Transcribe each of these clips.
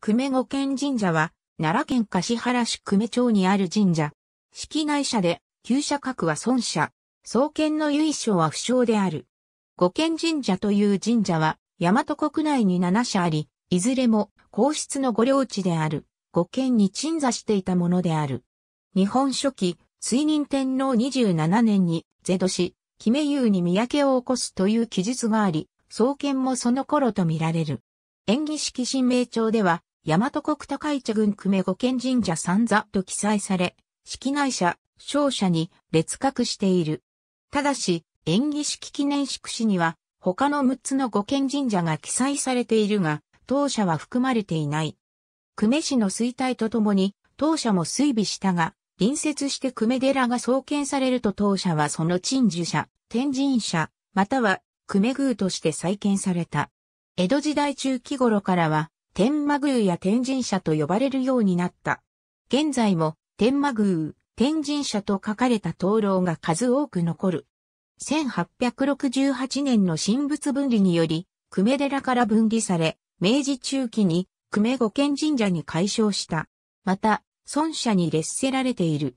久米五軒神社は、奈良県柏原市久米町にある神社。式内社で、旧社格は孫社、創建の由緒は不詳である。五軒神社という神社は、大和国内に7社あり、いずれも皇室の御領地である、五軒に鎮座していたものである。日本初期、水任天皇27年に、是年、キメユに三宅を起こすという記述があり、創建もその頃とみられる。演技式神明帳では、大和国高市郡久米五軒神社三座と記載され、式内社、勝者に列格している。ただし、演技式記念式紙には、他の6つの五軒神社が記載されているが、当社は含まれていない。久米市の衰退とともに、当社も衰微したが、隣接して久米寺が創建されると当社はその鎮守者、天神社、または久米宮として再建された。江戸時代中期頃からは、天魔宮や天神社と呼ばれるようになった。現在も天魔宮、天神社と書かれた灯籠が数多く残る。1868年の神仏分離により、久米寺から分離され、明治中期に久米五軒神社に改称した。また、孫社に列せられている。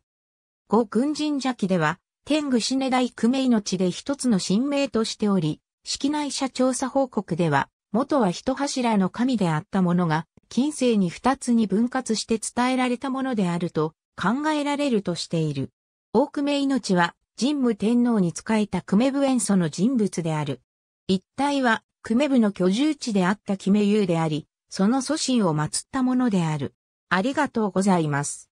五軍神社記では、天狗死ね大久米命で一つの神明としており、式内社調査報告では、元は一柱の神であったものが、近世に二つに分割して伝えられたものであると考えられるとしている。大久米命は、神武天皇に仕えた久米部塩祖の人物である。一体は、久米部の居住地であった木目湯であり、その祖神を祀ったものである。ありがとうございます。